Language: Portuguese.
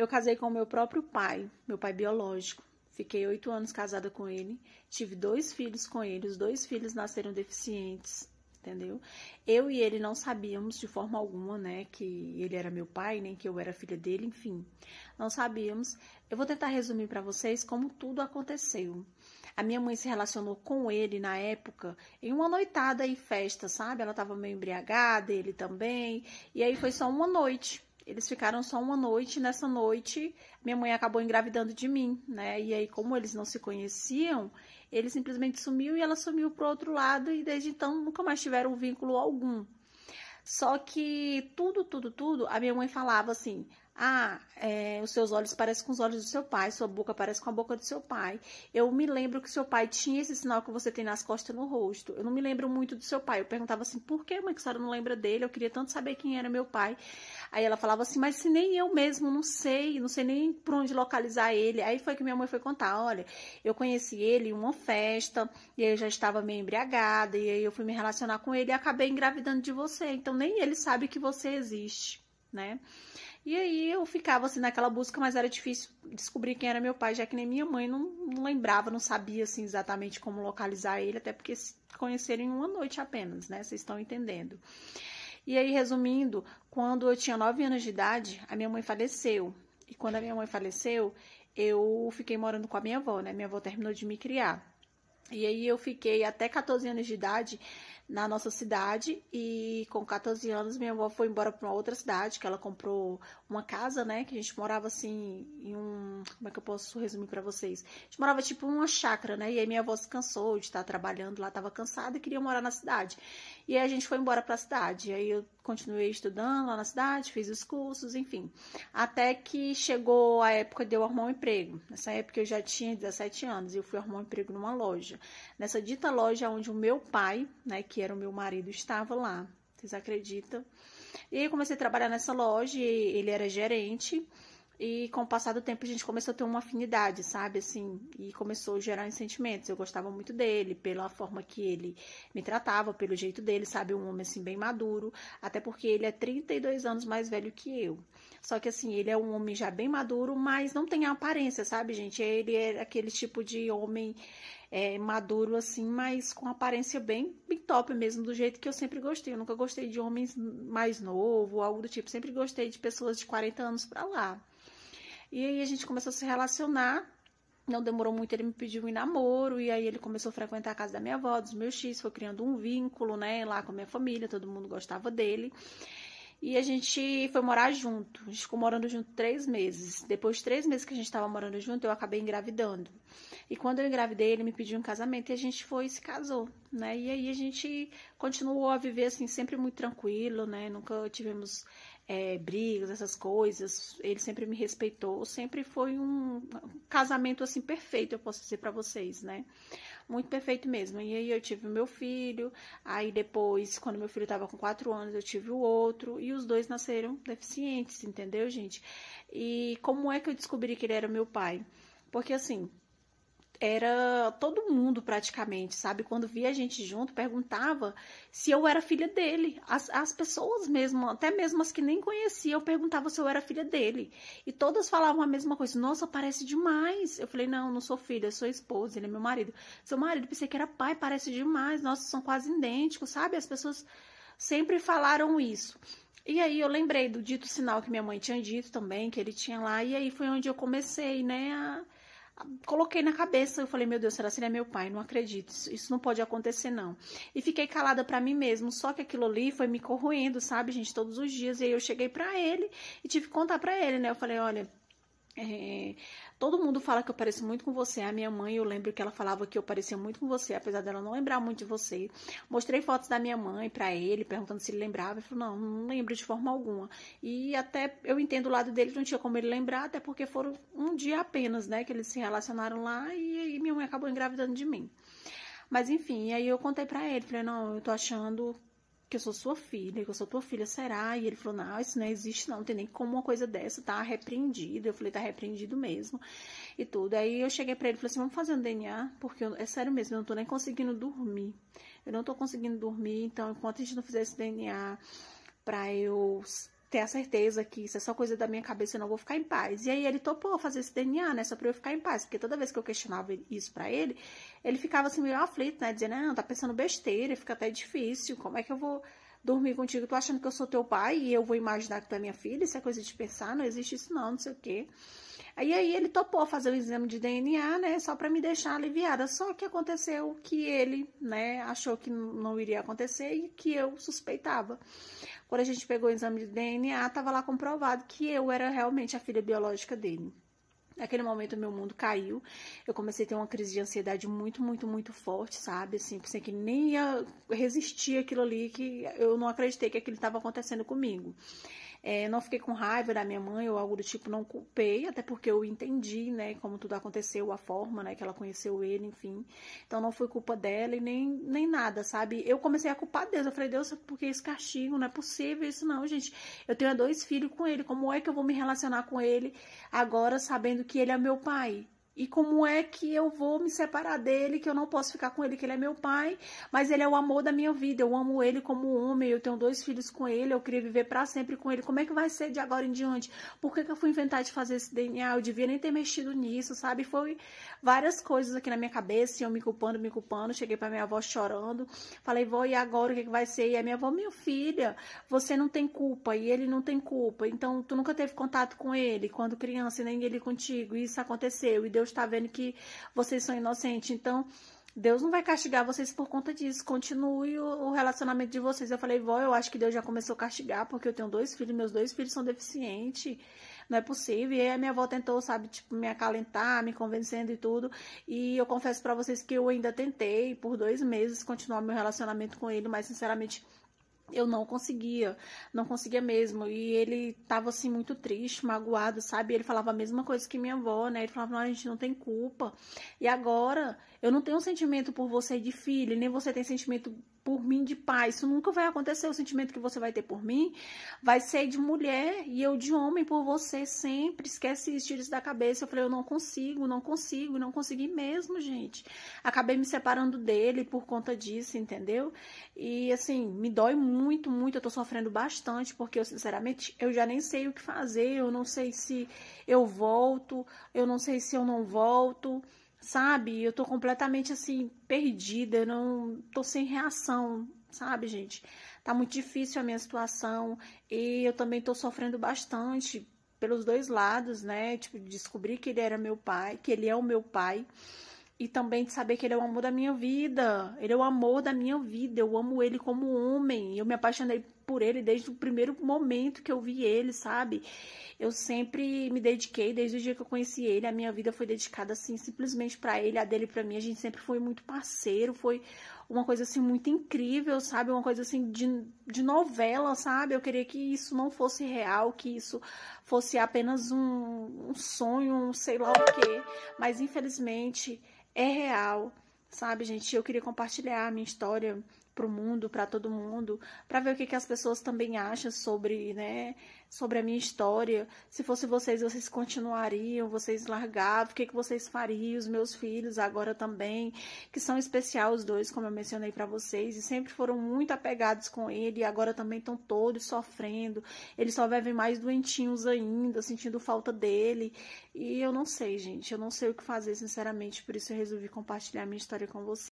Eu casei com o meu próprio pai, meu pai biológico. Fiquei oito anos casada com ele, tive dois filhos com ele, os dois filhos nasceram deficientes, entendeu? Eu e ele não sabíamos de forma alguma, né, que ele era meu pai, nem que eu era filha dele, enfim. Não sabíamos. Eu vou tentar resumir para vocês como tudo aconteceu. A minha mãe se relacionou com ele na época em uma noitada e festa, sabe? Ela tava meio embriagada, ele também, e aí foi só uma noite. Eles ficaram só uma noite, nessa noite minha mãe acabou engravidando de mim, né? E aí, como eles não se conheciam, ele simplesmente sumiu e ela sumiu pro outro lado, e desde então nunca mais tiveram vínculo algum. Só que tudo, tudo, tudo, a minha mãe falava assim: ah, é, os seus olhos parecem com os olhos do seu pai, sua boca parece com a boca do seu pai. Eu me lembro que seu pai tinha esse sinal que você tem nas costas no rosto. Eu não me lembro muito do seu pai. Eu perguntava assim, por que, mãe, que a senhora não lembra dele? Eu queria tanto saber quem era meu pai. Aí ela falava assim, mas se nem eu mesmo não sei, não sei nem por onde localizar ele. Aí foi que minha mãe foi contar, olha, eu conheci ele em uma festa, e aí eu já estava meio embriagada, e aí eu fui me relacionar com ele e acabei engravidando de você. Então nem ele sabe que você existe, né? E aí eu ficava assim naquela busca, mas era difícil descobrir quem era meu pai, já que nem minha mãe não, não lembrava, não sabia assim exatamente como localizar ele, até porque se conheceram em uma noite apenas, né? Vocês estão entendendo. E aí, resumindo, quando eu tinha 9 anos de idade, a minha mãe faleceu. E quando a minha mãe faleceu, eu fiquei morando com a minha avó, né? Minha avó terminou de me criar. E aí eu fiquei até 14 anos de idade na nossa cidade e com 14 anos minha avó foi embora para uma outra cidade que ela comprou uma casa, né, que a gente morava assim em um, como é que eu posso resumir para vocês? A gente morava tipo uma chácara, né? E aí minha avó se cansou de estar trabalhando lá, estava cansada e queria morar na cidade. E aí a gente foi embora para a cidade. E aí eu continuei estudando lá na cidade, fiz os cursos, enfim. Até que chegou a época de eu arrumar um emprego. Nessa época eu já tinha 17 anos e eu fui arrumar um emprego numa loja. Nessa dita loja onde o meu pai, né, que era o meu marido, estava lá. Vocês acreditam? E aí eu comecei a trabalhar nessa loja, ele era gerente. E com o passar do tempo a gente começou a ter uma afinidade, sabe? Assim, e começou a gerar sentimentos. Eu gostava muito dele, pela forma que ele me tratava, pelo jeito dele, sabe? Um homem assim bem maduro, até porque ele é 32 anos mais velho que eu. Só que assim, ele é um homem já bem maduro, mas não tem a aparência, sabe, gente? Ele é aquele tipo de homem é, maduro assim, mas com aparência bem, bem top mesmo, do jeito que eu sempre gostei. Eu nunca gostei de homens mais novo, algo do tipo. Sempre gostei de pessoas de 40 anos para lá. E aí a gente começou a se relacionar. Não demorou muito, ele me pediu em namoro, e aí ele começou a frequentar a casa da minha avó, dos meus X, foi criando um vínculo, né, lá com a minha família, todo mundo gostava dele. E a gente foi morar junto, a gente ficou morando junto três meses. Depois de três meses que a gente estava morando junto, eu acabei engravidando. E quando eu engravidei, ele me pediu um casamento e a gente foi e se casou, né? E aí a gente continuou a viver assim, sempre muito tranquilo, né? Nunca tivemos é, brigas, essas coisas. Ele sempre me respeitou, sempre foi um casamento assim perfeito, eu posso dizer para vocês, né? Muito perfeito mesmo. E aí eu tive o meu filho, aí depois, quando meu filho estava com quatro anos, eu tive o outro, e os dois nasceram deficientes, entendeu, gente? E como é que eu descobri que ele era meu pai? Porque assim, era todo mundo praticamente, sabe? Quando via a gente junto, perguntava se eu era filha dele. As, as pessoas mesmo, até mesmo as que nem conhecia, eu perguntava se eu era filha dele. E todas falavam a mesma coisa. Nossa, parece demais. Eu falei, não, não sou filha, sou esposa, ele é meu marido. Seu marido, pensei que era pai, parece demais. Nossa, são quase idênticos, sabe? As pessoas sempre falaram isso. E aí eu lembrei do dito sinal que minha mãe tinha dito também, que ele tinha lá. E aí foi onde eu comecei, né, a coloquei na cabeça, eu falei, meu Deus, será que ele é meu pai? Não acredito, isso, isso não pode acontecer, não. E fiquei calada para mim mesmo, só que aquilo ali foi me corroendo, sabe, gente, todos os dias. E aí eu cheguei para ele e tive que contar para ele, né? Eu falei, olha, é, todo mundo fala que eu pareço muito com você. A minha mãe, eu lembro que ela falava que eu parecia muito com você, apesar dela não lembrar muito de você. Mostrei fotos da minha mãe para ele, perguntando se ele lembrava. Ele falou: não, não lembro de forma alguma. E até eu entendo o lado dele, não tinha como ele lembrar, até porque foram um dia apenas, né, que eles se relacionaram lá e, e minha mãe acabou engravidando de mim. Mas enfim, aí eu contei para ele, falei, não, eu tô achando que eu sou sua filha, que eu sou tua filha, será? E ele falou, não, isso não existe não, não tem nem como uma coisa dessa, tá repreendido. Eu falei, tá repreendido mesmo e tudo. Aí eu cheguei para ele e falei assim, vamos fazer um DNA, porque eu, é sério mesmo, eu não tô nem conseguindo dormir. Eu não tô conseguindo dormir, então enquanto a gente não fizer esse DNA para eu ter a certeza que isso é só coisa da minha cabeça, eu não vou ficar em paz. E aí ele topou fazer esse DNA, né? Só pra eu ficar em paz. Porque toda vez que eu questionava isso para ele, ele ficava assim meio aflito, né? Dizendo, não, tá pensando besteira, fica até difícil, como é que eu vou dormir contigo? Tu achando que eu sou teu pai e eu vou imaginar que tu é minha filha? Isso é coisa de pensar, não existe isso não, não sei o quê. Aí, aí ele topou fazer o exame de DNA, né? Só para me deixar aliviada. Só que aconteceu o que ele, né, achou que não iria acontecer e que eu suspeitava. Quando a gente pegou o exame de DNA, estava lá comprovado que eu era realmente a filha biológica dele. Naquele momento, meu mundo caiu. Eu comecei a ter uma crise de ansiedade muito, muito, muito forte, sabe? Assim, pensei que nem ia resistir aquilo ali, que eu não acreditei que aquilo estava acontecendo comigo. É, não fiquei com raiva da minha mãe ou algo do tipo, não culpei, até porque eu entendi, né, como tudo aconteceu, a forma, né, que ela conheceu ele, enfim. Então não foi culpa dela e nem, nem nada, sabe? Eu comecei a culpar Deus. Eu falei, Deus, por que esse castigo? Não é possível isso, não, gente. Eu tenho dois filhos com ele. Como é que eu vou me relacionar com ele agora sabendo que ele é meu pai? E como é que eu vou me separar dele, que eu não posso ficar com ele, que ele é meu pai, mas ele é o amor da minha vida, eu amo ele como homem, eu tenho dois filhos com ele, eu queria viver para sempre com ele. Como é que vai ser de agora em diante? Por que, que eu fui inventar de fazer esse DNA? Eu devia nem ter mexido nisso, sabe? Foi várias coisas aqui na minha cabeça, assim, eu me culpando, me culpando. Cheguei para minha avó chorando, falei, vó, e agora o que, que vai ser? E a minha avó, minha filha, você não tem culpa e ele não tem culpa, então tu nunca teve contato com ele quando criança, nem ele contigo, e isso aconteceu, e deu Deus está vendo que vocês são inocentes. Então, Deus não vai castigar vocês por conta disso. Continue o, relacionamento de vocês. Eu falei, vó, eu acho que Deus já começou a castigar, porque eu tenho dois filhos, meus dois filhos são deficientes. Não é possível. E aí a minha avó tentou, sabe, tipo, me acalentar, me convencendo e tudo. E eu confesso para vocês que eu ainda tentei por dois meses continuar meu relacionamento com ele, mas sinceramente eu não conseguia, não conseguia mesmo. E ele tava assim muito triste, magoado, sabe? Ele falava a mesma coisa que minha avó, né? Ele falava: "Não, a gente não tem culpa". E agora, eu não tenho sentimento por você de filho, nem você tem sentimento por mim de pai. Isso nunca vai acontecer. O sentimento que você vai ter por mim vai ser de mulher e eu de homem por você sempre. Esquece isso, tira isso da cabeça. Eu falei, eu não consigo, não consigo, não consegui mesmo, gente. Acabei me separando dele por conta disso, entendeu? E assim, me dói muito, muito. Eu tô sofrendo bastante porque eu, sinceramente, eu já nem sei o que fazer. Eu não sei se eu volto, eu não sei se eu não volto sabe? Eu tô completamente assim, perdida, eu não tô sem reação, sabe, gente? Tá muito difícil a minha situação e eu também tô sofrendo bastante pelos dois lados, né? Tipo, descobrir que ele era meu pai, que ele é o meu pai. E também de saber que ele é o amor da minha vida. Ele é o amor da minha vida. Eu amo ele como homem. Eu me apaixonei por ele desde o primeiro momento que eu vi ele, sabe? Eu sempre me dediquei, desde o dia que eu conheci ele, a minha vida foi dedicada assim simplesmente para ele, a dele para mim, a gente sempre foi muito parceiro, foi uma coisa assim muito incrível, sabe? Uma coisa assim de, de novela, sabe? Eu queria que isso não fosse real, que isso fosse apenas um, um sonho, um sei lá o quê, mas infelizmente é real, sabe, gente? Eu queria compartilhar a minha história para o mundo, para todo mundo, para ver o que, que as pessoas também acham sobre, né, sobre a minha história. Se fosse vocês, vocês continuariam, vocês largavam, o que, que vocês fariam, os meus filhos agora também, que são especial os dois, como eu mencionei para vocês, e sempre foram muito apegados com ele, e agora também estão todos sofrendo, eles só vivem mais doentinhos ainda, sentindo falta dele, e eu não sei, gente, eu não sei o que fazer, sinceramente, por isso eu resolvi compartilhar minha história com vocês.